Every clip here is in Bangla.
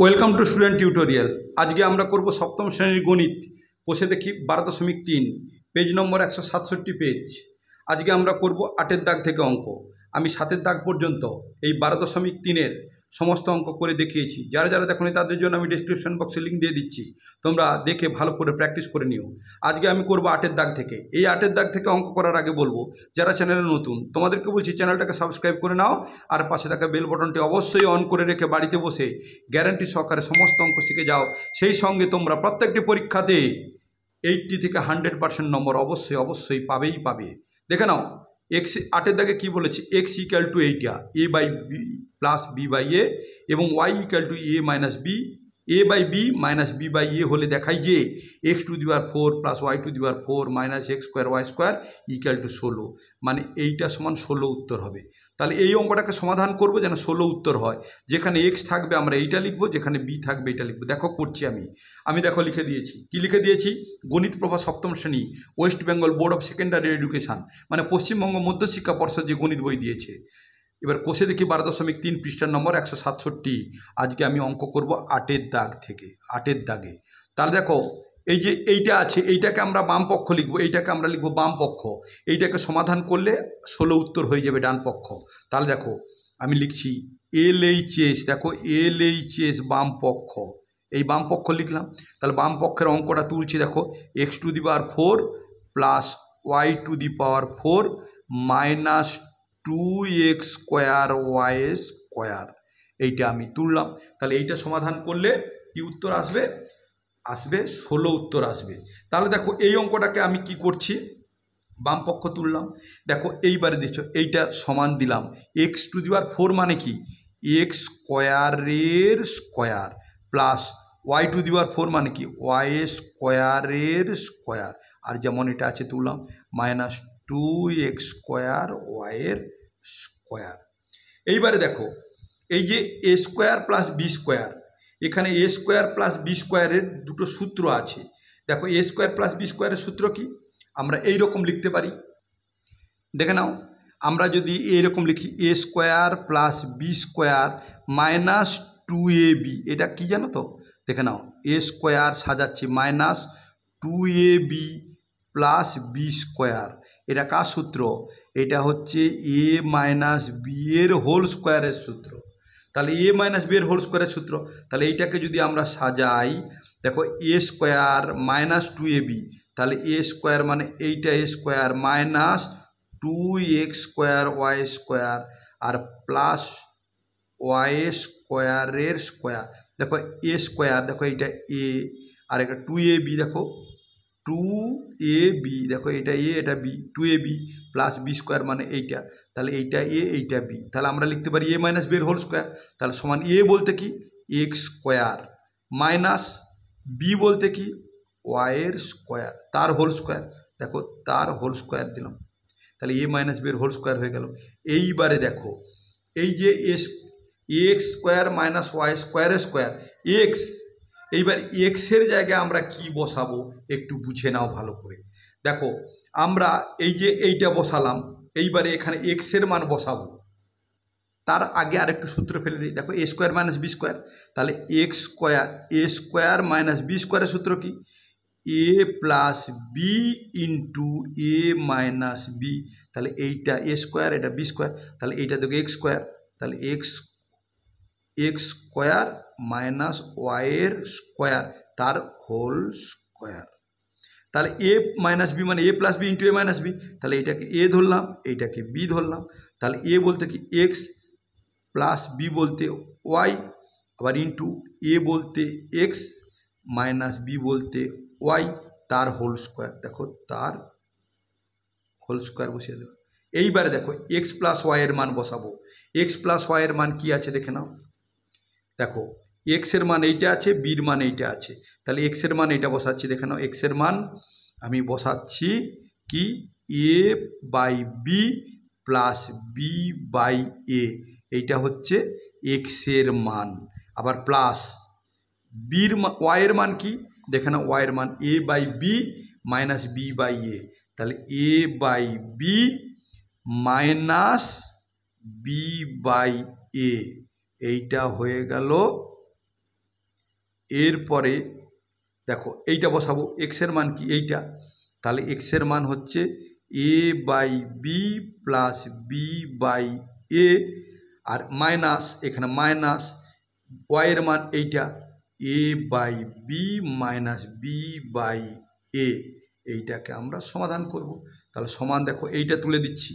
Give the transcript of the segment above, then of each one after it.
ওয়েলকাম টু স্টুডেন্ট টিউটোরিয়াল আজকে আমরা করব সপ্তম শ্রেণীর গণিত বসে দেখি বারো দশমিক তিন পেজ নম্বর একশো সাতষট্টি পেজ আজকে আমরা করব আটের দাগ থেকে অঙ্ক আমি সাতের দাগ পর্যন্ত এই বারো দশমিক তিনের সমস্ত অঙ্ক করে দেখিয়েছি যারা যারা দেখো তাদের জন্য আমি ডিসক্রিপশন বক্সে লিঙ্ক দিয়ে দিচ্ছি তোমরা দেখে ভালো করে প্র্যাকটিস করে নিও আজকে আমি করবো আটের দাগ থেকে এই আটের দাগ থেকে অঙ্ক করার আগে বলবো যারা চ্যানেলে নতুন তোমাদেরকে বলছি চ্যানেলটাকে সাবস্ক্রাইব করে নাও আর পাশে থাকা বেল বটনটি অবশ্যই অন করে রেখে বাড়িতে বসে গ্যারান্টি সহকারে সমস্ত অঙ্ক শিখে যাও সেই সঙ্গে তোমরা প্রত্যেকটি পরীক্ষাতে এইটটি থেকে হান্ড্রেড পার্সেন্ট নম্বর অবশ্যই অবশ্যই পাবেই পাবে দেখে নাও এক্স আটের দাগে কী বলেছে এক্স ইক্যাল টু এইটা এ by B plus B by A এবং Y equal to A minus B A by B minus B by A হলে দেখায় যে X to the power four plus Y to the power four minus X square Y square equal to ষোলো মানে এইটা সমান ষোলো উত্তর হবে তাহলে এই অঙ্কটাকে সমাধান করব যেন ষোলো উত্তর হয় যেখানে এক্স থাকবে আমরা এইটা লিখব যেখানে বি থাকবে এটা লিখব দেখো করছি আমি আমি দেখো লিখে দিয়েছি কি লিখে দিয়েছি গণিত প্রভা সপ্তম শ্রেণী West Bengal board of secondary education মানে পশ্চিমবঙ্গ মধ্যশিক্ষা পর্ষদ যে গণিত বই দিয়েছে এবার কোষে দেখি বারো দশমিক তিন পৃষ্ঠার নম্বর একশো সাতষট্টি আজকে আমি অঙ্ক করব আটের দাগ থেকে আটের দাগে তাহলে দেখো এই যে এইটা আছে এইটাকে আমরা বাম পক্ষ লিখব এইটাকে আমরা লিখব পক্ষ এইটাকে সমাধান করলে ষোলো উত্তর হয়ে যাবে ডান পক্ষ তাহলে দেখো আমি লিখছি এল এইচ এস দেখো এল এইচ এস বাম পক্ষ এই বাম পক্ষ লিখলাম তাহলে বাম পক্ষের অঙ্কটা তুলছি দেখো x to the power four plus Y to the power four minus two x square Y square এইটা আমি তুললাম তাহলে এইটা সমাধান করলে কি উত্তর আসবে আসবে ষোলো উত্তর আসবে তাহলে দেখো এই অঙ্কটাকে আমি কি করছি বাম পক্ষ তুললাম দেখো এইবারে দেখছো এইটা সমান দিলাম এক্স টু দিবার ফোর মানে কি এক্স স্কোয়ারের square plus Y to the power four মানে কি ওয়াই স্কোয়ারের স্কোয়ার আর যেমন এটা আছে তুললাম মাইনাস টু এক্স স্কোয়ার ওয়াইয়ের স্কোয়ার এইবারে দেখো এই যে A square plus B square এখানে এ স্কোয়ার প্লাস বি স্কোয়ারের দুটো সূত্র আছে দেখো এ স্কোয়ার প্লাস বি স্কোয়ারের সূত্র কি আমরা এই রকম লিখতে পারি দেখে নাও আমরা যদি এইরকম লিখি A square plus B square minus two A B এটা কি জানো তো দেখে নাও এ স্কোয়ার সাজাচ্ছি minus two A B plus B square এটা কার সূত্র এটা হচ্ছে এ মাইনাস বি এর হোল স্কোয়ারের সূত্র তাহলে এ মাইনাস বি এর হোল স্কোয়ারের সূত্র তাহলে এইটাকে যদি আমরা সাজাই দেখো এ square minus two A B তাহলে এ স্কোয়ার মানে এইটা A square minus two x square Y square আর প্লাস ওয়াই স্কোয়ারের স্কোয়ার দেখো এ স্কোয়ার দেখো এইটা এ আর এটা টু এ বি দেখো টু এ বি দেখো এটা এ এটা B two A B plus B square মানে এইটা তাহলে এইটা এ এইটা বি তাহলে আমরা লিখতে পারি এ মাইনাস বের হোল স্কোয়ার তাহলে সমান এ বলতে কি এক্স স্কোয়ার মাইনাস বি বলতে কি ওয়াইয়ের স্কোয়ার তার হোল স্কোয়ার দেখো তার হোল স্কোয়ার দিলাম তাহলে এ মাইনাস বের হোল স্কোয়ার হয়ে গেল এইবারে দেখো এই যে এস এক্স স্কোয়ার মাইনাস ওয়াই স্কোয়ারের স্কোয়ার এক্স এইবার এক্সের জায়গায় আমরা কি বসাবো একটু বুঝে নাও ভালো করে দেখো আমরা এই যে এইটা বসালাম এইবারে এখানে এক্সের মান বসাবো তার আগে আরেকটু সূত্র ফেলে নিই দেখো এ স্কোয়ার মাইনাস বি স্কোয়ার তাহলে এক্স স্কোয়ার এ স্কোয়ার মাইনাস বি স্কোয়ারের সূত্র কি এ প্লাস বি ইন্টু এ মাইনাস বি তাহলে এইটা এ স্কোয়ার এটা বি স্কোয়ার তাহলে এইটা দেখো এক্স স্কোয়ার তাহলে এক্স এক্স স্কোয়ার মাইনাস ওয়াইয়ের স্কোয়ার তার হোল স্কোয়ার তাহলে এ মাইনাস বি মানে A plus B into A minus B তাহলে এটাকে এ ধরলাম এইটাকে বি ধরলাম তাহলে এ বলতে কি এক্স প্লাস বি বলতে ওয়াই আবার ইন্টু এ বলতে এক্স মাইনাস বি বলতে ওয়াই তার হোল স্কোয়ার দেখো তার হোল স্কোয়ার বসিয়ে দেবে এইবারে দেখো এক্স প্লাস ওয়াইয়ের মান বসাবো এক্স প্লাস ওয়াইয়ের মান কি আছে দেখে নাও দেখো এক্সের মান এইটা আছে বির মান এইটা আছে তাহলে এক্সের মান এটা বসাচ্ছি দেখে নাও এক্সের মান আমি বসাচ্ছি কি A by B plus B by এ এইটা হচ্ছে এক্সের মান আবার প্লাস বির ওয়াইয়ের মান কি দেখে নাও ওয়াইয়ের মান এ by B minus B by এ তাহলে এ by B minus B by এ এইটা হয়ে গেল এরপরে দেখো এইটা বসাবো এক্সের মান কি এইটা তাহলে এক্সের মান হচ্ছে A by B plus B by এ আর মাইনাস এখানে মাইনাস ওয়াইয়ের মান এইটা এ by B minus B by A এইটাকে আমরা সমাধান করব তাহলে সমান দেখো এইটা তুলে দিচ্ছি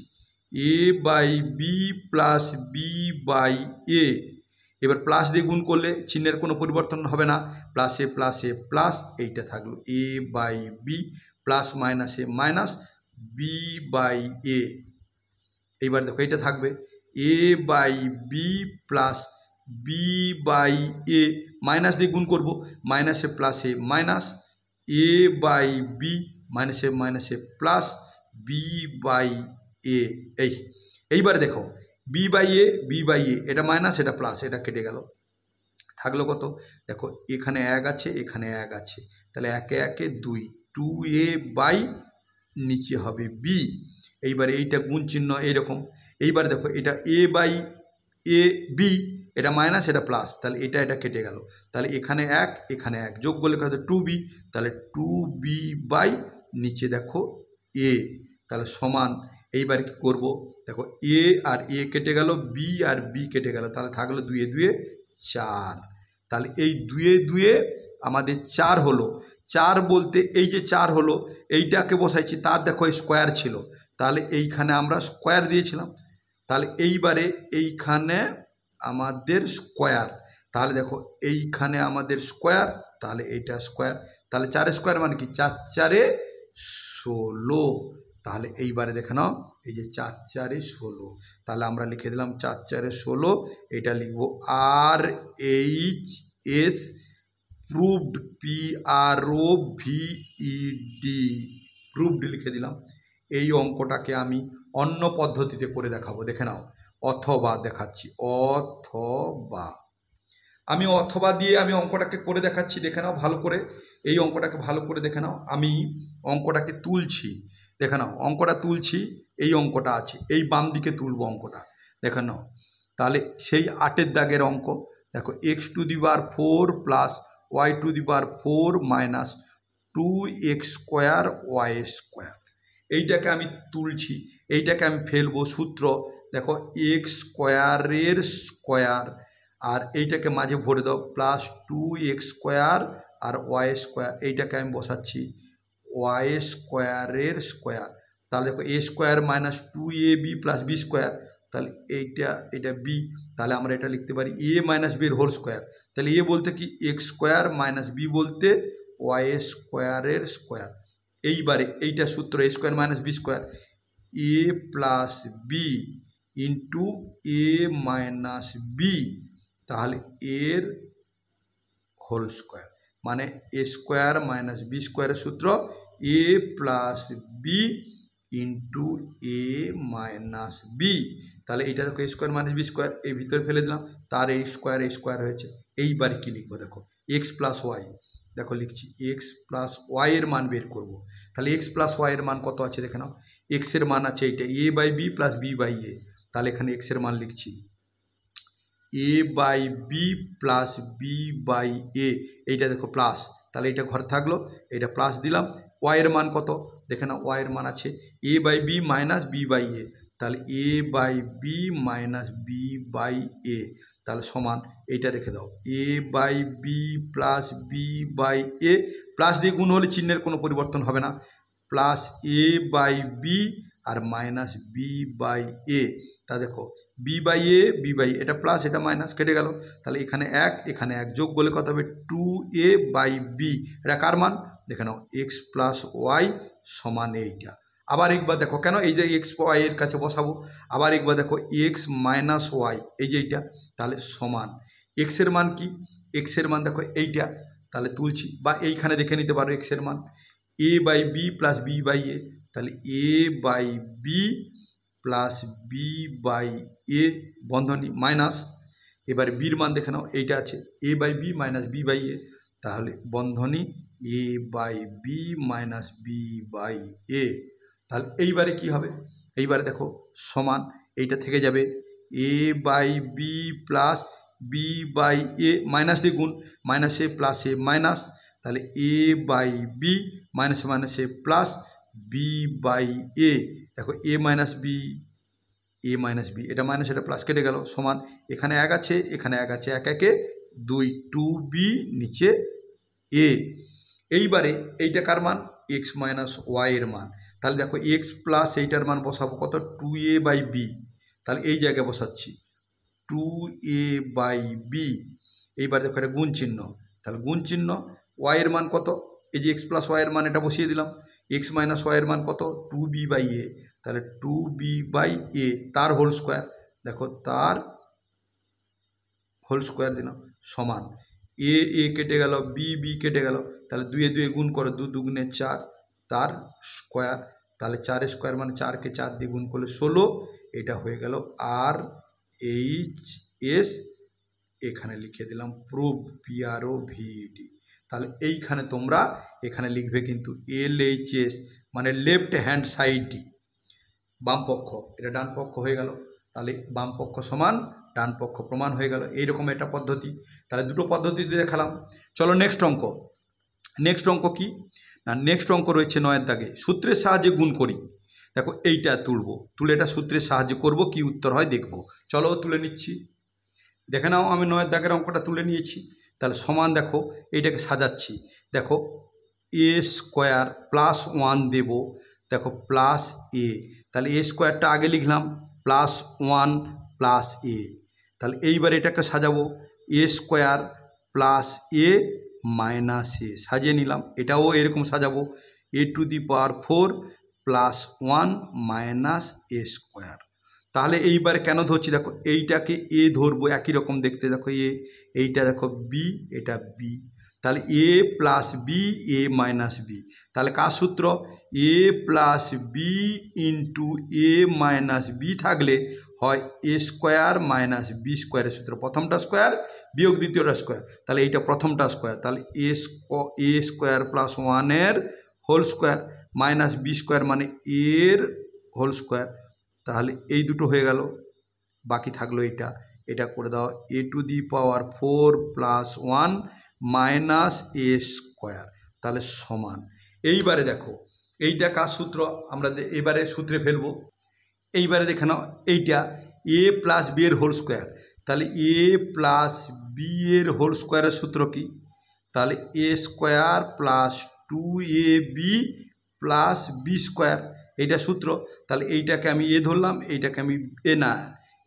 A by B plus B by এ এবার প্লাস দিয়ে গুণ করলে চিহ্নের কোনো পরিবর্তন হবে না প্লাসে প্লাসে প্লাস এইটা থাকলো এ বাই বি প্লাস মাইনাসে মাইনাস বি বাই এ এইবার দেখো এইটা থাকবে A by B plus B by A minus দিয়ে গুণ করব মাইনাসে প্লাসে মাইনাস এ বাই বি মাইনাসে মাইনাসে প্লাস বি বাই এ এই এইবার দেখো b by a b by a এটা মাইনাস এটা প্লাস এটা কেটে গেল থাকলো কত দেখো এখানে এক আছে এখানে এক আছে তাহলে একে একে দুই টু এ বাই নিচে হবে বি এইবার এইটা গুণ চিহ্ন এইরকম এইবার দেখো এটা এ বাই এ বি এটা মাইনাস এটা প্লাস তাহলে এটা এটা কেটে গেল তাহলে এখানে এক এখানে এক যোগ করলে হয়তো টু বি তাহলে টু বি বাই নিচে দেখো এ তাহলে সমান এইবার কি করব দেখো এ আর এ কেটে গেল বি আর বি কেটে গেল তাহলে থাকলো দুয়ে দুয়ে চার তাহলে এই দুয়ে দুয়ে আমাদের চার হলো চার বলতে এই যে চার হলো এইটাকে বসাইছি তার দেখো স্কোয়ার ছিল তাহলে এইখানে আমরা স্কোয়ার দিয়েছিলাম তাহলে এইবারে এইখানে আমাদের স্কোয়ার তাহলে দেখো এইখানে আমাদের স্কোয়ার তাহলে এইটা স্কোয়ার তাহলে চার স্কোয়ার মানে কি চার চারে ষোলো তাহলে এইবারে দেখে নাও এই যে চার চারে ষোলো তাহলে আমরা লিখে দিলাম চার চারে ষোলো এটা লিখব R H S proved P R O V E D proved লিখে দিলাম এই অঙ্কটাকে আমি অন্য পদ্ধতিতে করে দেখাবো দেখে নাও অথবা দেখাচ্ছি অথবা আমি অথবা দিয়ে আমি অঙ্কটাকে করে দেখাচ্ছি দেখে নাও ভালো করে এই অঙ্কটাকে ভালো করে দেখে নাও আমি অঙ্কটাকে তুলছি দেখে নাও অঙ্কটা তুলছি এই অঙ্কটা আছে এই বাম দিকে তুলবো অঙ্কটা দেখে নাও তাহলে সেই আটের দাগের অঙ্ক দেখো x to the power four plus Y to the power four minus two x square Y square এইটাকে আমি তুলছি এইটাকে আমি ফেলবো সূত্র দেখো এক্স স্কোয়ারের স্কোয়ার আর এইটাকে মাঝে ভরে দাও প্লাস টু এক্স স্কোয়ার আর ওয়াই স্কোয়ার এইটাকে আমি বসাচ্ছি ওয়াই স্কোয়ারের স্কোয়ার তাহলে দেখো এ square minus two A B plus B square তাহলে এইটা এটা বি তাহলে আমরা এটা লিখতে পারি এ মাইনাস বির হোল স্কোয়ার তাহলে এ বলতে কি এক্স স্কোয়ার মাইনাস বি বলতে ওয়াই স্কোয়ারের স্কোয়ার এইবারে এইটা সূত্র a square minus B square a plus B into A minus B তাহলে এর হোল স্কোয়ার মানে এ স্কোয়ার মাইনাস বি স্কোয়ারের সূত্র a plus B into A minus B তাহলে এটা দেখো স্কোয়ার মাইনাস বি স্কোয়ার এর ভিতরে ফেলে দিলাম তার এই স্কোয়ার এই স্কোয়ার হয়েছে এইবার কী লিখবো দেখো এক্স প্লাস ওয়াই দেখো লিখছি এক্স প্লাস ওয়াইয়ের মান বের করব তাহলে এক্স প্লাস ওয়াইয়ের মান কত আছে দেখে নাও এক্সের মান আছে এইটা এ by B plus B by এ তাহলে এখানে এক্সের মান লিখছি a by B plus B by এ এইটা দেখো প্লাস তাহলে এটা ঘর থাকলো এটা প্লাস দিলাম ওয়াইয়ের মান কত দেখে না ওয়াইয়ের মান আছে a by B minus B by এ তাহলে এ by B minus B by এ তাহলে সমান এইটা রেখে দাও a by B plus B by a plus দিয়ে গুণ হলে চিহ্নের কোনো পরিবর্তন হবে না প্লাস এ বাই বি আর মাইনাস বি বাই এ তা দেখো b by a b by এটা প্লাস এটা মাইনাস কেটে গেল তাহলে এখানে এক এখানে এক যোগ বলে কথা হবে টু এ বাই বি এটা কার মান দেখে নাও এক্স প্লাস ওয়াই সমান এইটা আবার একবার দেখো কেন এই যে এক্স ওয়াই এর কাছে বসাবো আবার একবার দেখো এক্স মাইনাস ওয়াই এই যে এইটা তাহলে সমান এক্সের মান কি এক্সের মান দেখো এইটা তাহলে তুলছি বা এইখানে দেখে নিতে পারো এক্সের মান এ by B plus B by এ তাহলে এ by B plus B by a বন্ধনী মাইনাস এবার বির মান দেখে নাও এইটা আছে a by B minus B by এ তাহলে বন্ধনী a by B minus B by এ তাহলে এইবারে কি হবে এইবারে দেখো সমান এইটা থেকে যাবে a by B plus B by A minus দিয়ে গুণ প্লাস এ মাইনাস তাহলে এ বাই বি মাইনাসে মাইনাসে প্লাস বি বাই এ দেখো a minus B a minus b এটা মাইনাস এটা প্লাস কেটে গেল সমান এখানে এক আছে এখানে এক আছে এক একে দুই টু বি নিচে এ এইবারে এইটা কার মান এক্স মাইনাস ওয়াইয়ের মান তাহলে দেখো এক্স প্লাস এইটার মান বসাবো কত টু এ বাই বি তাহলে এই জায়গায় বসাচ্ছি টু এ বাই বি এইবার দেখো এটা গুণ চিহ্ন তাহলে গুণ চিহ্ন ওয়াইয়ের মান কত এই যে এক্স প্লাস ওয়াইয়ের মান এটা বসিয়ে দিলাম এক্স মাইনাস ওয়াইয়ের মান কত টু বি বাই এ তাহলে টু বি বাই এ তার হোল স্কোয়ার দেখো তার হোল স্কোয়ার দিলাম সমান এ এ কেটে গেল বি বি কেটে গেল তাহলে দুয়ে দুয়ে গুণ করো দু দুগুণে চার তার স্কোয়ার তাহলে চার স্কোয়ার মানে চারকে চার দিয়ে গুণ করলে ষোলো এটা হয়ে গেল আর এইচ এস এখানে লিখে দিলাম প্রুভ পিআরও ভিডি তাহলে এইখানে তোমরা এখানে লিখবে কিন্তু এল এইচ এস মানে লেফট হ্যান্ড সাইড বামপক্ষ এটা ডান পক্ষ হয়ে গেল তাহলে বামপক্ষ সমান ডান পক্ষ প্রমাণ হয়ে গেল এইরকম একটা পদ্ধতি তাহলে দুটো পদ্ধতিতে দেখালাম চলো নেক্সট অঙ্ক নেক্সট অঙ্ক কি না নেক্সট অঙ্ক রয়েছে নয়ের দাগে সূত্রের সাহায্যে গুণ করি দেখো এইটা তুলব তুলে এটা সূত্রের সাহায্যে করব কি উত্তর হয় দেখব চলো তুলে নিচ্ছি দেখে নাও আমি নয়ের দাগের অঙ্কটা তুলে নিয়েছি তাহলে সমান দেখো এইটাকে সাজাচ্ছি দেখো এ স্কোয়ার প্লাস ওয়ান দেব দেখো প্লাস এ তাহলে এ স্কোয়ারটা আগে লিখলাম প্লাস ওয়ান প্লাস এ তাহলে এইবার এটাকে সাজাবো a square plus a minus a সাজিয়ে নিলাম এটাও এরকম সাজাবো a to the power four plus one minus a square তাহলে এইবার কেন ধরছি দেখো এইটাকে এ ধরবো একই রকম দেখতে দেখো এ এইটা দেখো বি এটা বি তাহলে a plus b a minus B তাহলে কার সূত্র a plus B into A minus b থাকলে হয় এ স্কোয়ার মাইনাস বি স্কোয়ারের সূত্র প্রথমটা স্কোয়ার বিয়োগ দ্বিতীয়টা স্কোয়ার তাহলে এইটা প্রথমটা স্কোয়ার তাহলে এ এ স্কোয়ার প্লাস ওয়ানের whole square minus B square মানে এর হোল স্কোয়ার তাহলে এই দুটো হয়ে গেল বাকি থাকলো এটা এটা করে দাও a to the power four plus one minus a square তাহলে সমান এইবারে দেখো এইটা কার সূত্র আমরা এবারে সূত্রে ফেলবো এইবারে দেখে নাও এইটা এ প্লাস বি এর হোল স্কোয়ার তাহলে এ প্লাস বি এর হোল স্কোয়ারের সূত্র কি তাহলে এ square plus two A B plus B square এইটা সূত্র তাহলে এইটাকে আমি এ ধরলাম এইটাকে আমি এ না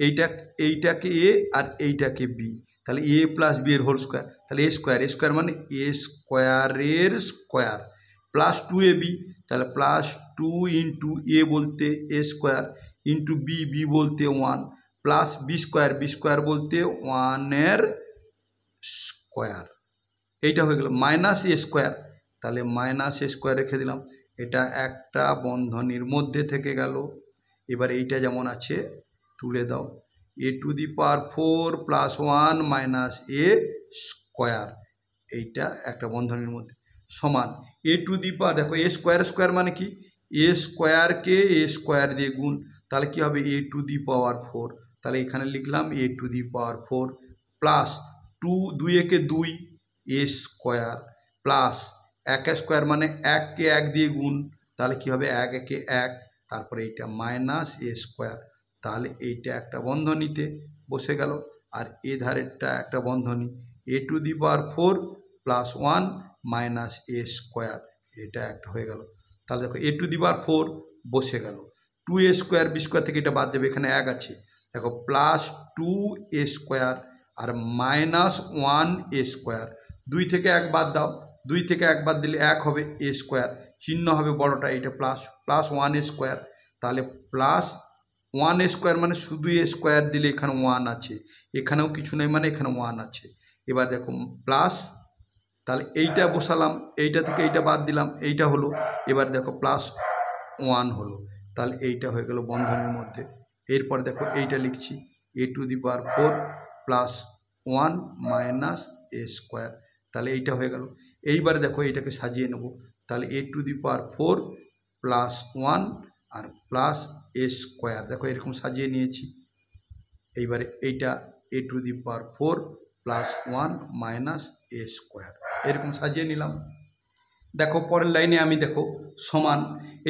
এইটা এইটাকে এ আর এইটাকে বি তাহলে এ প্লাস বি এর হোল স্কোয়ার তাহলে এ স্কোয়ার এ স্কোয়ার মানে এ স্কোয়ারের square plus two A B তাহলে প্লাস টু ইন্টু এ বলতে a square into b b বলতে one plus B square b square বলতে ওয়ানের স্কোয়ার এইটা হয়ে গেল মাইনাস এ স্কোয়ার তাহলে মাইনাস এ স্কোয়ার রেখে দিলাম এটা একটা বন্ধনের মধ্যে থেকে গেল এবার এইটা যেমন আছে তুলে দাও a to the power four plus one minus a square এইটা একটা বন্ধনের মধ্যে সমান এ টু দি পার দেখো এ স্কোয়ার স্কোয়ার মানে কি এ স্কোয়ারকে এ স্কোয়ার দিয়ে গুণ তাহলে কী হবে এ টু দি পাওয়ার ফোর তাহলে এখানে লিখলাম a to the power four plus two দুই একে দুই এ স্কোয়ার মানে প্লাস এক স্কোয়ার মানে এককে এক দিয়ে গুণ তাহলে কী হবে এক একে এক তারপরে এইটা মাইনাস এ স্কোয়ার তাহলে এইটা একটা বন্ধনীতে বসে গেল আর এ ধারেরটা একটা বন্ধনী a to the power four plus one minus a square এটা একটা হয়ে গেল তাহলে দেখো a to the power four বসে গেল two a square b square থেকে এটা বাদ যাবে এখানে এক আছে দেখো প্লাস টু এ স্কোয়ার আর মাইনাস ওয়ান এ স্কোয়ার দুই থেকে এক বাদ দাও দুই থেকে এক বাদ দিলে এক হবে এ স্কোয়ার চিহ্ন হবে বড়টা এটা plus plus one a square তাহলে প্লাস ওয়ান এ স্কোয়ার মানে শুধু এ স্কোয়ার দিলে এখানে ওয়ান আছে এখানেও কিছু নেই মানে এখানে ওয়ান আছে এবার দেখো প্লাস তাহলে এইটা বসালাম এইটা থেকে এইটা বাদ দিলাম এইটা হলো এবার দেখো প্লাস ওয়ান হলো তাহলে এইটা হয়ে গেল বন্ধনের মধ্যে এরপর দেখো এইটা লিখছি a to the power four plus one minus a square তাহলে এইটা হয়ে গেল এইবারে দেখো এইটাকে সাজিয়ে নেব তাহলে a to the power four plus one আর প্লাস এ স্কোয়ার দেখো এরকম সাজিয়ে নিয়েছি এইবারে এইটা a to the power four plus one minus a square এরকম সাজিয়ে নিলাম দেখো পরের লাইনে আমি দেখো সমান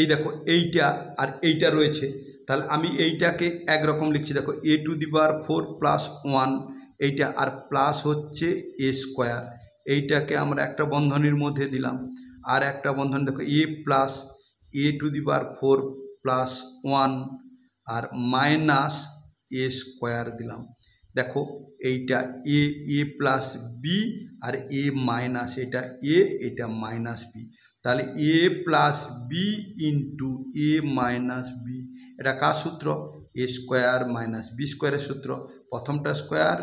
এই দেখো এইটা আর এইটা রয়েছে তাহলে আমি এইটাকে একরকম লিখছি দেখো a to the power four plus one এইটা আর প্লাস হচ্ছে এ স্কোয়ার এইটাকে আমরা একটা বন্ধনীর মধ্যে দিলাম আর একটা বন্ধন দেখো a plus a to the power four plus one আর মাইনাস এ স্কোয়ার দিলাম দেখো এইটা এ এ প্লাস বি আর এ মাইনাস এটা এ এটা মাইনাস বি তাহলে a plus B into A minus b এটা কার সূত্র এ স্কোয়ার মাইনাস বি স্কোয়ারের সূত্র প্রথমটা স্কোয়ার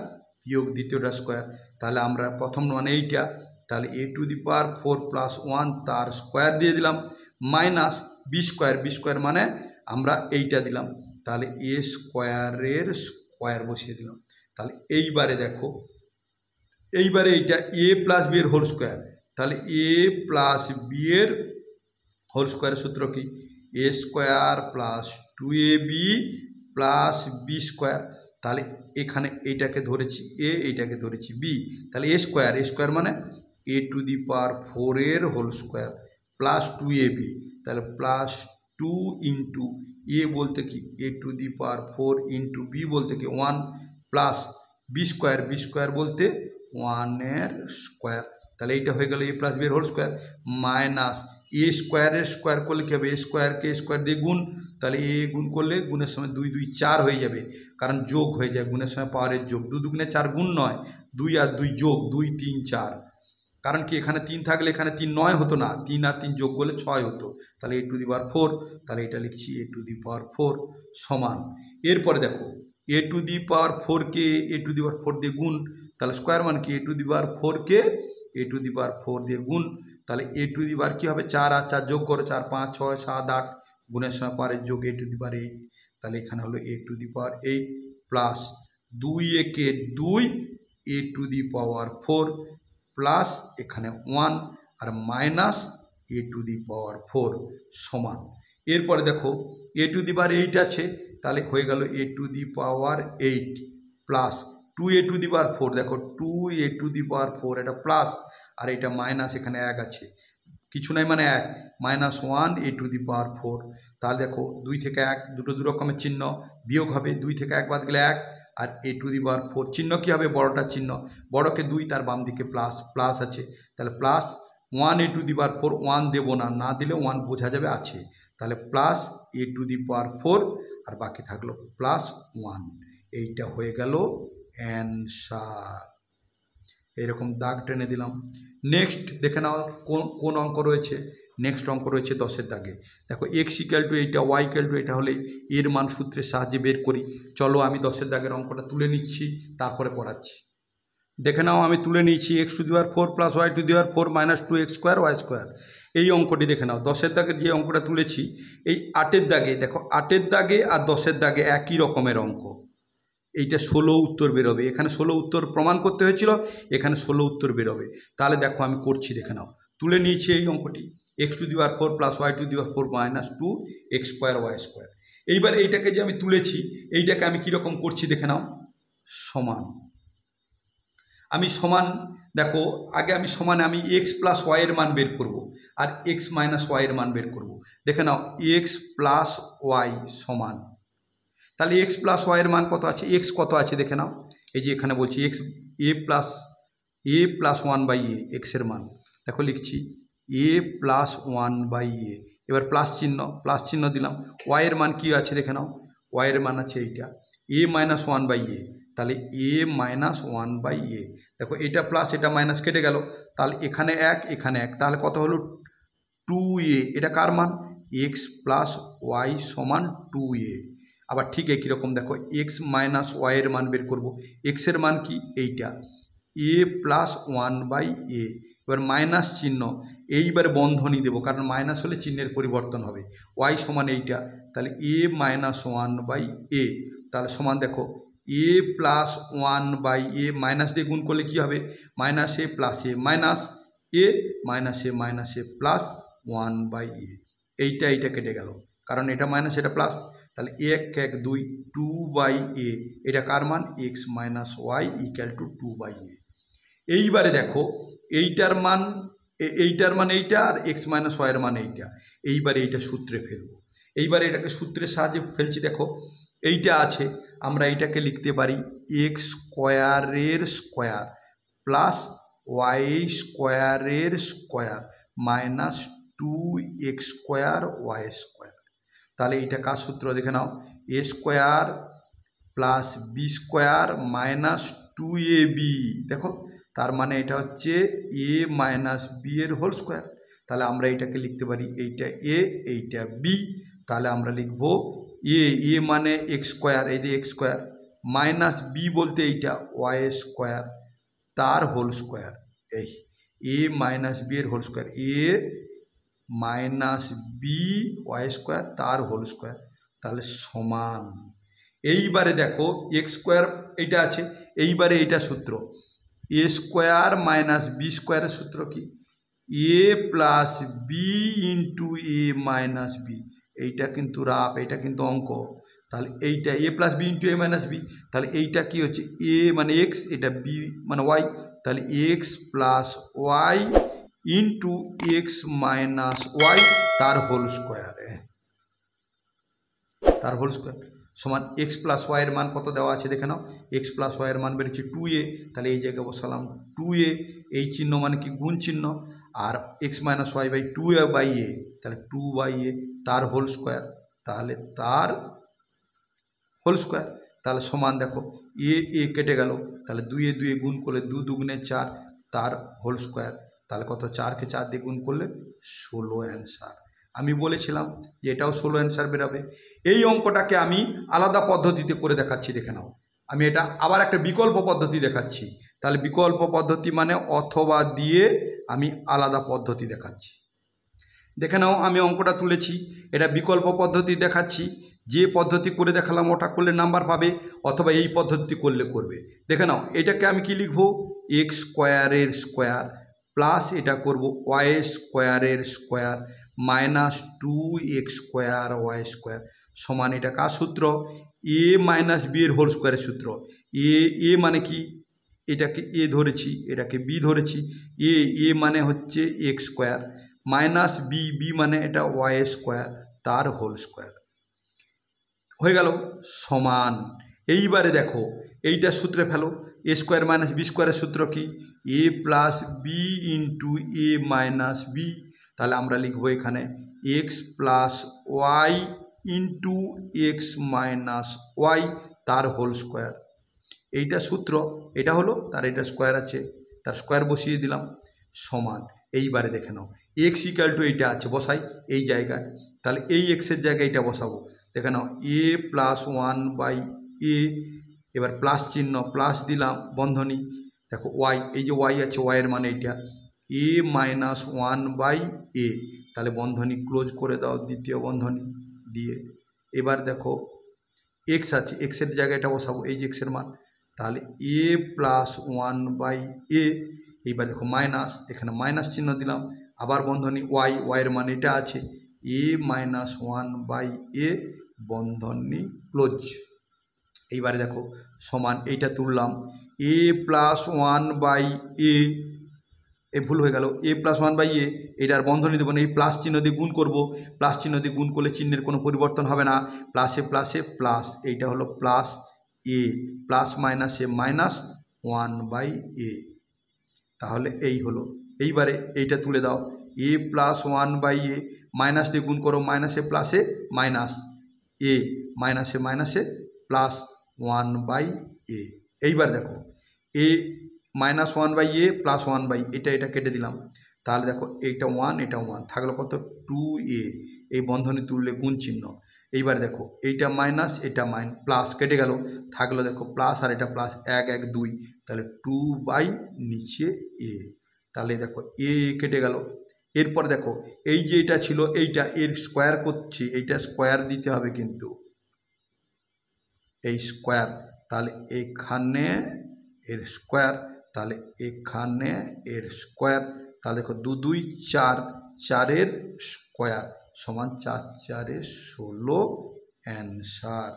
বিয়োগ দ্বিতীয়টা স্কোয়ার তাহলে আমরা প্রথম মানে এইটা তাহলে a to the power four plus one তার স্কোয়ার দিয়ে দিলাম minus B square b square মানে আমরা এইটা দিলাম তাহলে এ স্কোয়ারের স্কোয়ার বসিয়ে দিলাম তাহলে এইবারে দেখো এইবারে এইটা এ প্লাস বি এর হোল স্কোয়ার তাহলে এ প্লাস বিয়ের হোল স্কোয়ারের সূত্র কি a square plus two A B plus B square তাহলে এখানে এইটাকে ধরেছি এ এইটাকে ধরেছি বি তাহলে এ স্কোয়ার এ স্কোয়ার মানে এ টু দি পাওয়ার ফোরের whole square plus two A B তাহলে প্লাস টু ইন্টু এ বলতে কি a to the power four into b বলতে কি one plus B square b square বলতে ওয়ানের স্কোয়ার তাহলে এইটা হয়ে গেল a plus b whole square minus a স্কোয়ারের স্কোয়ার করলে কী হবে এ স্কোয়ারকে স্কোয়ার দিয়ে গুণ তাহলে এ গুণ করলে গুণের সময় দুই দুই চার হয়ে যাবে কারণ যোগ হয়ে যায় গুণের সময় পাওয়ারের যোগ দু দুগুণে চার গুণ নয় দুই আর দুই যোগ দুই তিন চার কারণ কি এখানে তিন থাকলে এখানে তিন নয় হতো না তিন আর তিন যোগ করলে ছয় হতো তাহলে a to the power four তাহলে এটা লিখছি a to the power four সমান এরপরে দেখো a to the power four কে a to the power four দিয়ে গুণ তাহলে স্কোয়ার মান কি a to the power four কে a to the power four দিয়ে গুণ তাহলে এ টু দি পাওয়ার কী হবে চার আর চার যোগ করো চার পাঁচ ছয় সাত আট গুণের সময় পাওয়ারের যোগ এ টু দি পাওয়ার এইট তাহলে এখানে হলো a to the power eight plus দুই একে দুই a to the power four plus এখানে ওয়ান আর minus a to the power four সমান এরপরে দেখো a to the power eight আছে তাহলে হয়ে গেল a to the power eight plus two a to the power four দেখো two a to the power four এটা প্লাস আর এটা মাইনাস এখানে এক আছে কিছু নাই মানে এক minus one a to the power four তাহলে দেখো দুই থেকে এক দুটো দু রকমের চিহ্ন বিয়োগ হবে দুই থেকে এক বাদ গেলে এক আর এ টু দি পাওয়ার ফোর চিহ্ন কী হবে বড়টার চিহ্ন বড়কে দুই তার বাম দিকে প্লাস প্লাস আছে তাহলে plus one a to the power four one দেবো না না দিলে ওয়ান বোঝা যাবে আছে তাহলে plus a to the power four আর বাকি থাকলো প্লাস ওয়ান এইটা হয়ে গেল অ্যান্সার এইরকম দাগ টেনে দিলাম নেক্সট দেখে নাও কোন কোন অঙ্ক রয়েছে নেক্সট অঙ্ক রয়েছে দশের দাগে দেখো এক্স ইকাল টু এইটা ওয়াই ইকাল টু এটা হলে এর মান সূত্রের সাহায্যে বের করি চলো আমি দশের দাগের অঙ্কটা তুলে নিচ্ছি তারপরে করাচ্ছি দেখে নাও আমি তুলে নিয়েছি x to the power four plus Y to the power four minus two x square Y square এই অঙ্কটি দেখে নাও দশের দাগের যে অঙ্কটা তুলেছি এই আটের দাগে দেখো আটের দাগে আর দশের দাগে একই রকমের অঙ্ক এইটা ষোলো উত্তর বেরোবে এখানে ষোলো উত্তর প্রমাণ করতে হয়েছিল এখানে ষোলো উত্তর বেরোবে তাহলে দেখো আমি করছি দেখে নাও তুলে নিয়েছি এই অঙ্কটি x to the power four plus Y to the power four minus two x square Y square এইবার এইটাকে যে আমি তুলেছি এইটাকে আমি কীরকম করছি দেখে নাও সমান আমি সমান দেখো আগে আমি সমানে আমি এক্স প্লাস ওয়াইয়ের মান বের করব আর এক্স মাইনাস ওয়াইয়ের মান বের করব দেখে নাও এক্স প্লাস ওয়াই সমান তাহলে এক্স প্লাস ওয়াইয়ের মান কত আছে এক্স কত আছে দেখে নাও এই যে এখানে বলছি x a plus a plus one by a এক্সের মান দেখো লিখছি এ প্লাস ওয়ান বাই এ এবার প্লাস চিহ্ন প্লাস চিহ্ন দিলাম ওয়াইয়ের মান কী আছে দেখে নাও ওয়াইয়ের মান আছে এইটা এ মাইনাস ওয়ান বাই এ তাহলে এ মাইনাস ওয়ান বাই এ দেখো এটা প্লাস এটা মাইনাস কেটে গেল তাহলে এখানে এক এখানে এক তাহলে কত হলো টু এ এটা কার মান এক্স প্লাস ওয়াই সমান টু এ আবার ঠিক একই রকম দেখো এক্স মাইনাস ওয়াইয়ের মান বের করব এক্সের মান কি এইটা এ প্লাস ওয়ান বাই এ এবার মাইনাস চিহ্ন এইবার বন্ধনী দেবো কারণ মাইনাস হলে চিহ্নের পরিবর্তন হবে ওয়াই সমান এইটা তাহলে এ মাইনাস ওয়ান বাই এ তাহলে সমান দেখো a plus one by A minus দিয়ে গুণ করলে কী হবে minus a plus a minus a minus a minus a plus one by এ এইটা এইটা কেটে গেল কারণ এটা মাইনাস এটা প্লাস তাহলে এক এক দুই টু বাই এ এটা কার মান x minus y equal two two by a এইবারে দেখো এইটার মান এইটার মান এইটা আর এক্স মাইনাস ওয়াইয়ের মান এইটা এইবারে এইটা সূত্রে ফেলবো এইবারে এটাকে সূত্রের সাহায্যে ফেলছি দেখো এইটা আছে আমরা এটাকে লিখতে পারি এক্স স্কোয়ারের স্কোয়ার প্লাস ওয়াই স্কোয়ারের square minus two x square Y square তাহলে এটা কাজ সূত্র দেখে নাও এ square plus B square minus two A B দেখো তার মানে এটা হচ্ছে এ মাইনাস বি এর হোল স্কোয়ার তাহলে আমরা এটাকে লিখতে পারি এইটা এ এইটা বি তাহলে আমরা লিখব এ এ মানে এক্স স্কোয়ার এই যে এক্স স্কোয়ার মাইনাস বি বলতে এইটা ওয়াই স্কোয়ার তার হোল স্কোয়ার এই এ মাইনাস বি এর whole square a minus b y square তার হোল স্কোয়ার তাহলে সমান এইবারে দেখো এক্স স্কোয়ার এইটা আছে এইবারে এইটা সূত্র এ স্কোয়ার মাইনাস বি স্কোয়ারের সূত্র কি এ প্লাস বি ইন্টু এ মাইনাস বি এইটা কিন্তু রাপ এইটা কিন্তু অঙ্ক তাহলে এইটা a plus B into A minus B তাহলে এইটা কি হচ্ছে মানে মানে এ মানে এক্স এটা বি মানে ওয়াই তাহলে x plus y into x minus y তার হোল স্কোয়ারে তার হোল স্কোয়ার সমান এক্স প্লাস ওয়াইয়ের মান কত দেওয়া আছে দেখে নাও এক্স প্লাস ওয়াইয়ের মান বেরিয়েছে টু এ তাহলে এই জায়গায় বসালাম টু এ এই চিহ্ন মানে কি গুণ চিহ্ন আর x minus y by two a by এ তাহলে টু বাই এ তার হোল স্কোয়ার তাহলে তার হোল স্কোয়ার তাহলে সমান দেখো এ এ কেটে গেল তাহলে দুয়ে দুয়ে গুণ করলে দু দুগুণে চার তার হোল স্কোয়ার তাহলে কত চারকে চার দিয়ে গুণ করলে ষোলো অ্যান্সার আমি বলেছিলাম যে এটাও ষোলো অ্যান্সার বেরোবে এই অঙ্কটাকে আমি আলাদা পদ্ধতিতে করে দেখাচ্ছি দেখে নাও আমি এটা আবার একটা বিকল্প পদ্ধতি দেখাচ্ছি তাহলে বিকল্প পদ্ধতি মানে অথবা দিয়ে আমি আলাদা পদ্ধতি দেখাচ্ছি দেখে নাও আমি অঙ্কটা তুলেছি এটা বিকল্প পদ্ধতি দেখাচ্ছি যে পদ্ধতি করে দেখালাম ওটা করলে নাম্বার পাবে অথবা এই পদ্ধতি করলে করবে দেখে নাও এটাকে আমি কি লিখব এক্স স্কোয়ারের স্কোয়ার প্লাস এটা করব ওয়াই স্কোয়ারের square minus two x square Y square সমান এটা কার সূত্র এ মাইনাস বি এর হোল স্কোয়ারের সূত্র এ এ মানে কি এটাকে এ ধরেছি এটাকে বি ধরেছি এ এ মানে হচ্ছে x square minus b b মানে এটা ওয়াই স্কোয়ার তার হোল স্কোয়ার হয়ে গেল সমান এইবারে দেখো এইটা সূত্রে ফেলো এ স্কোয়ার মাইনাস বি স্কোয়ারের সূত্র কি এ প্লাস বি ইন্টু এ মাইনাস বি তাহলে আমরা লিখবো এখানে x plus y into x minus y তার হোল স্কোয়ার এইটা সূত্র এটা হলো তার এটা স্কোয়ার আছে তার স্কোয়ার বসিয়ে দিলাম সমান এইবারে দেখে নাও এক্স ইকাল টু এইটা আছে বসাই এই জায়গায় তাহলে এই এক্সের জায়গায় এটা বসাবো দেখে নাও এ প্লাস ওয়ান বাই এ এবার প্লাস চিহ্ন প্লাস দিলাম বন্ধনী দেখো ওয়াই এই যে ওয়াই আছে ওয়াইয়ের মানে এইটা এ মাইনাস ওয়ান বাই এ তাহলে বন্ধনী ক্লোজ করে দাও দ্বিতীয় বন্ধনী দিয়ে এবার দেখো এক্স আছে এক্সের জায়গায় এটা বসাবো এই যে এক্সের মান তাহলে এ প্লাস ওয়ান বাই এ এইবার দেখো মাইনাস এখানে মাইনাস চিহ্ন দিলাম আবার বন্ধনী ওয়াই ওয়াইয়ের মান এটা আছে a minus one by a বন্ধনী ক্লোজ এইবারে দেখো সমান এইটা তুললাম a plus one by a a ভুল হয়ে গেল a plus one by a এটার বন্ধনী দেবো না এই প্লাস চিহ্ন দিয়ে গুণ করব প্লাস চিহ্ন দিয়ে গুণ করলে চিহ্নের কোনো পরিবর্তন হবে না প্লাসে প্লাসে প্লাস এইটা হলো প্লাস এ প্লাস মাইনাসে মাইনাস ওয়ান বাই এ তাহলে এই হলো এইবারে এইটা তুলে দাও a plus one by A minus দিয়ে গুণ করো মাইনাসে প্লাসে মাইনাস এ মাইনাসে মাইনাসে প্লাস ওয়ান বাই এ এইবার দেখো a minus one by a plus one by এটা এটা কেটে দিলাম তাহলে দেখো এইটা ওয়ান এটা ওয়ান থাকলো কত টু এ এই বন্ধনী তুললে গুণ চিহ্ন এইবার দেখো এইটা মাইনাস এটা মাইন প্লাস কেটে গেল থাকলো দেখো প্লাস আর এটা প্লাস এক এক দুই তাহলে টু বাই নিচে এ তাহলে দেখো এ কেটে গেল এরপর দেখো এই যে এটা ছিল এইটা এর স্কোয়ার করছি এইটা স্কোয়ার দিতে হবে কিন্তু এই স্কোয়ার তাহলে এখানে এর স্কোয়ার তাহলে এখানে এর স্কোয়ার তাহলে দেখো দু দুই চার চারের স্কোয়ার সমান চার চারে ষোলো অ্যান্সার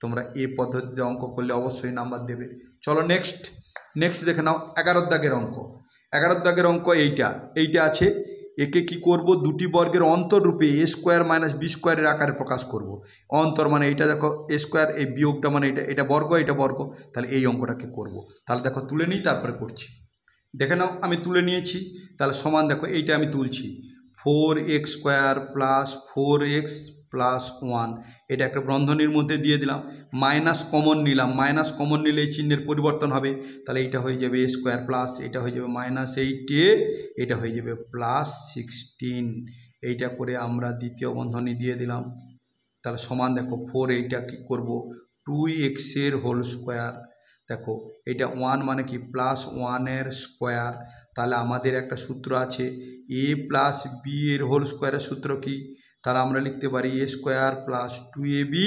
তোমরা এ পদ্ধতিতে অঙ্ক করলে অবশ্যই নাম্বার দেবে চলো নেক্সট নেক্সট দেখে নাও এগারো দাগের অঙ্ক এগারো দাগের অঙ্ক এইটা এইটা আছে একে কি করব দুটি বর্গের অন্তররূপে এ স্কোয়ার মাইনাস বি স্কোয়ারের আকারে প্রকাশ করব। অন্তর মানে এটা দেখো এ স্কোয়ার এই বিয়োগটা মানে এটা এটা বর্গ এটা বর্গ তাহলে এই অঙ্কটাকে করব। তাহলে দেখো তুলে নিই তারপরে করছি দেখে নাও আমি তুলে নিয়েছি তাহলে সমান দেখো এইটা আমি তুলছি four x square plus four x plus one এটা একটা বন্ধনীর মধ্যে দিয়ে দিলাম মাইনাস কমন নিলাম মাইনাস কমন নিলে এই চিহ্নের পরিবর্তন হবে তাহলে এটা হয়ে যাবে স্কোয়ার প্লাস এটা হয়ে যাবে মাইনাস এইট এ এটা হয়ে যাবে প্লাস সিক্সটিন এইটা করে আমরা দ্বিতীয় বন্ধনী দিয়ে দিলাম তাহলে সমান দেখো ফোর এইটা কী করবো টু এক্সের হোল স্কোয়ার দেখো এটা ওয়ান মানে কি প্লাস ওয়ানের স্কোয়ার তাহলে আমাদের একটা সূত্র আছে এ প্লাস বি এর হোল স্কোয়ারের সূত্র কী তাহলে আমরা লিখতে পারি a square plus two A B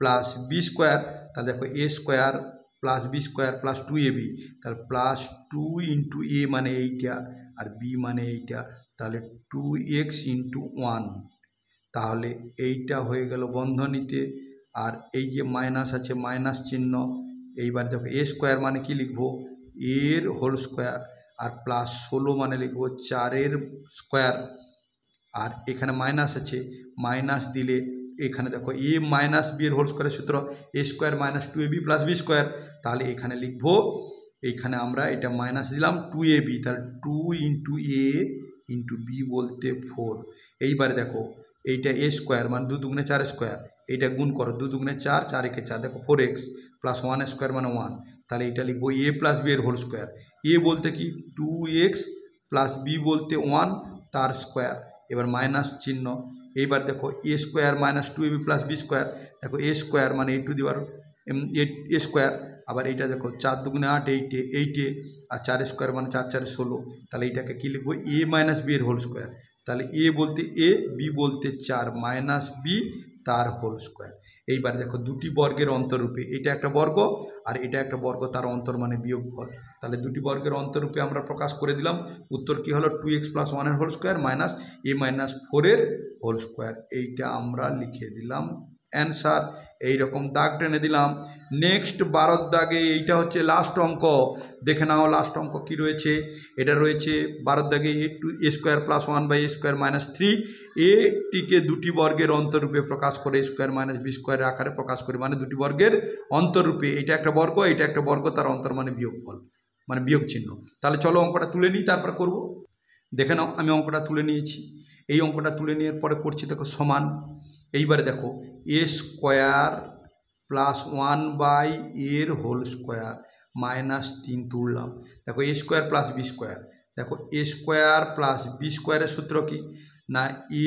plus B square তাহলে দেখো এ square plus B square plus two A B তাহলে প্লাস টু ইন্টু এ মানে এইটা আর বি মানে এইটা তাহলে টু এক্স ইন্টু ওয়ান তাহলে এইটা হয়ে গেল বন্ধনীতে আর এই যে মাইনাস আছে মাইনাস চিহ্ন এইবার দেখো এ স্কোয়ার মানে কি লিখব এর হোল স্কোয়ার আর প্লাস ষোলো মানে লিখবো চারের স্কোয়ার আর এখানে মাইনাস আছে মাইনাস দিলে এখানে দেখো এ মাইনাস বি এর হোল স্কোয়ারের সূত্র a square minus two A B plus B square তাহলে এখানে লিখবো এইখানে আমরা এটা মাইনাস দিলাম টু এ বি তাহলে two into a into b বলতে ফোর এইবারে দেখো এইটা এ স্কোয়ার মানে দু দুগুনে চার স্কোয়ার এইটা গুণ করো দু দুগুনে চার চার একে চার দেখো four x plus one square মানে ওয়ান তাহলে এটা লিখবো এ প্লাস বি এর হোল স্কোয়ার এ বলতে কি টু এক্স প্লাস বি বলতে ওয়ান তার স্কোয়ার এবার মাইনাস চিহ্ন এইবার দেখো এ square minus two a b plus B square দেখো এ স্কোয়ার মানে এ টু দিবার এ স্কোয়ার আবার এইটা দেখো চার দুগুণে আট এইটে এইটে আর চার স্কোয়ার মানে চার চারে ষোলো তাহলে এইটাকে কী লিখবো এ মাইনাস বি এর হোল স্কোয়ার তাহলে এ বলতে এ বি বলতে চার মাইনাস বি তার হোল স্কোয়ার এইবারে দেখো দুটি বর্গের অন্তরূপে এটা একটা বর্গ আর এটা একটা বর্গ তার অন্তর মানে বিয়োগ ফল তাহলে দুটি বর্গের অন্তরূপে আমরা প্রকাশ করে দিলাম উত্তর কি হলো টু এক্স প্লাস ওয়ানের whole square minus a minus ফোরের হোল স্কোয়ার এইটা আমরা লিখে দিলাম অ্যান্সার এই রকম দাগ টেনে দিলাম নেক্সট বারোর দাগে এইটা হচ্ছে লাস্ট অঙ্ক দেখে নাও লাস্ট অঙ্ক কি রয়েছে এটা রয়েছে বারোর দাগে a two a square plus one by a square minus three এটিকে দুটি বর্গের অন্তরূপে প্রকাশ করে স্কোয়ার মাইনাস বি স্কোয়ারের আকারে প্রকাশ করে মানে দুটি বর্গের অন্তরূপে এটা একটা বর্গ এটা একটা বর্গ তার অন্তর মানে বিয়োগ ফল মানে বিয়োগ চিহ্ন তাহলে চলো অঙ্কটা তুলে নিই তারপর করব দেখে নাও আমি অঙ্কটা তুলে নিয়েছি এই অঙ্কটা তুলে নেওয়ার পরে করছি দেখো সমান এইবারে দেখো এ স্কোয়ার প্লাস ওয়ান বাই এর হোল স্কোয়ার মাইনাস তিন তুললাম দেখো এ স্কোয়ার প্লাস বি স্কোয়ার দেখো এ স্কোয়ার প্লাস বি স্কোয়ারের সূত্র কি না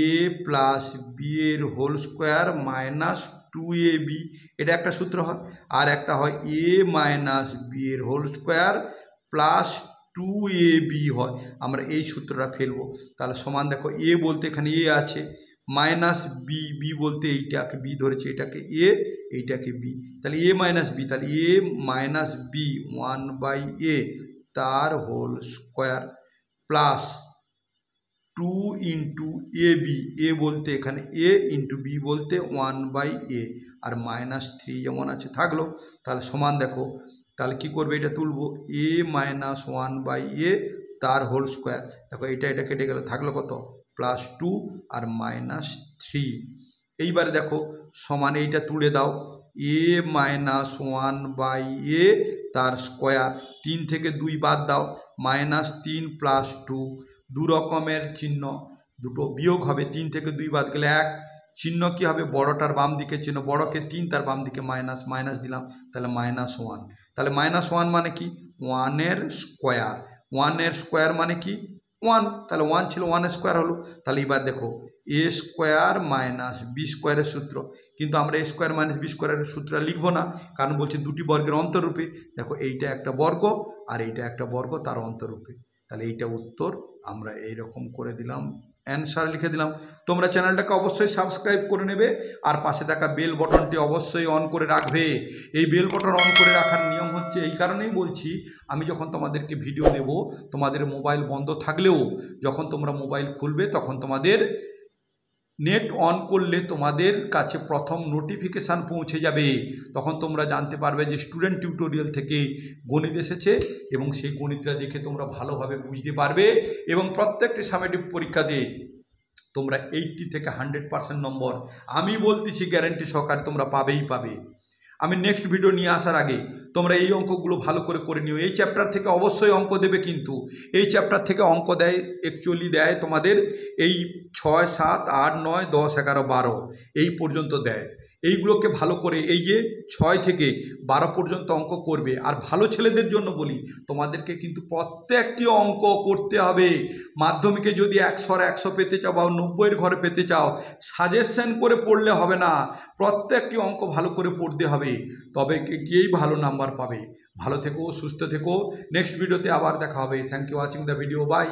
এ প্লাস বি এর whole square minus two A B এটা একটা সূত্র হয় আর একটা হয় এ মাইনাস বি এর হোল স্কোয়ার প্লাস টু এ বি হয় আমরা এই সূত্রটা ফেলবো তাহলে সমান দেখো এ বলতে এখানে এ আছে মাইনাস বি বি বলতে এইটাকে বি ধরেছে এটাকে এ এইটাকে বি তাহলে এ মাইনাস বি তাহলে এ minus b one by a তার whole square plus two into a b a বলতে এখানে এ ইন্টু বি বলতে ওয়ান বাই এ আর মাইনাস থ্রি যেমন আছে থাকলো তাহলে সমান দেখো তাহলে কী করবে এটা তুলব a minus one by a তার হোল স্কোয়ার দেখো এটা এটা কেটে গেল থাকলো কত প্লাস টু আর মাইনাস থ্রি এইবারে দেখো সমান এইটা তুলে দাও a minus one by a তার স্কোয়ার তিন থেকে দুই বাদ দাও মাইনাস তিন প্লাস টু দু রকমের চিহ্ন দুটো বিয়োগ হবে তিন থেকে দুই বাদ গেলে এক চিহ্ন কি হবে বড়টার বাম দিকে চিহ্ন বড়কে তিন তার বাম দিকে মাইনাস মাইনাস দিলাম তাহলে মাইনাস ওয়ান তাহলে মাইনাস ওয়ান মানে কি ওয়ানের স্কোয়ার ওয়ানের স্কোয়ার মানে কি ওয়ান তাহলে ওয়ান ছিল ওয়ান স্কোয়ার হলো তাহলে এবার দেখো এ স্কোয়ার মাইনাস বি স্কোয়ারের সূত্র কিন্তু আমরা এ স্কোয়ার মাইনাস বি স্কোয়ারের সূত্র লিখবো না কারণ বলছি দুটি বর্গের অন্তরূপে দেখো এইটা একটা বর্গ আর এইটা একটা বর্গ তার অন্তরূপে তাহলে এইটা উত্তর আমরা এইরকম করে দিলাম অ্যান্সার লিখে দিলাম তোমরা চ্যানেলটাকে অবশ্যই সাবস্ক্রাইব করে নেবে আর পাশে থাকা বেল বটনটি অবশ্যই অন করে রাখবে এই বেল বটন অন করে রাখার নিয়ম হচ্ছে এই কারণেই বলছি আমি যখন তোমাদেরকে ভিডিও দেব তোমাদের মোবাইল বন্ধ থাকলেও যখন তোমরা মোবাইল খুলবে তখন তোমাদের নেট অন করলে তোমাদের কাছে প্রথম নোটিফিকেশান পৌঁছে যাবে তখন তোমরা জানতে পারবে যে স্টুডেন্ট টিউটোরিয়াল থেকে গণিত এসেছে এবং সেই গণিতটা দেখে তোমরা ভালোভাবে বুঝতে পারবে এবং প্রত্যেকটি সামেটিভ দিয়ে তোমরা এইটটি থেকে হান্ড্রেড পার্সেন্ট নম্বর আমি বলতেছি গ্যারেন্টি সহকারে তোমরা পাবেই পাবে আমি নেক্সট ভিডিও নিয়ে আসার আগে তোমরা এই অঙ্কগুলো ভালো করে করে নিও এই চ্যাপ্টার থেকে অবশ্যই অঙ্ক দেবে কিন্তু এই চ্যাপ্টার থেকে অঙ্ক দেয় অ্যাকচুয়ালি দেয় তোমাদের এই ছয় সাত আট নয় দশ এগারো বারো এই পর্যন্ত দেয় এইগুলোকে ভালো করে এই যে ছয় থেকে বারো পর্যন্ত অঙ্ক করবে আর ভালো ছেলেদের জন্য বলি তোমাদেরকে কিন্তু প্রত্যেকটি অঙ্ক করতে হবে মাধ্যমিকে যদি একশোর একশো পেতে চাও বা নব্বইয়ের ঘরে পেতে চাও সাজেশন করে পড়লে হবে না প্রত্যেকটি অঙ্ক ভালো করে পড়তে হবে তবে গিয়েই ভালো নাম্বার পাবে ভালো থেকো সুস্থ থেকো নেক্সট ভিডিওতে আবার দেখা হবে thank you watching the video by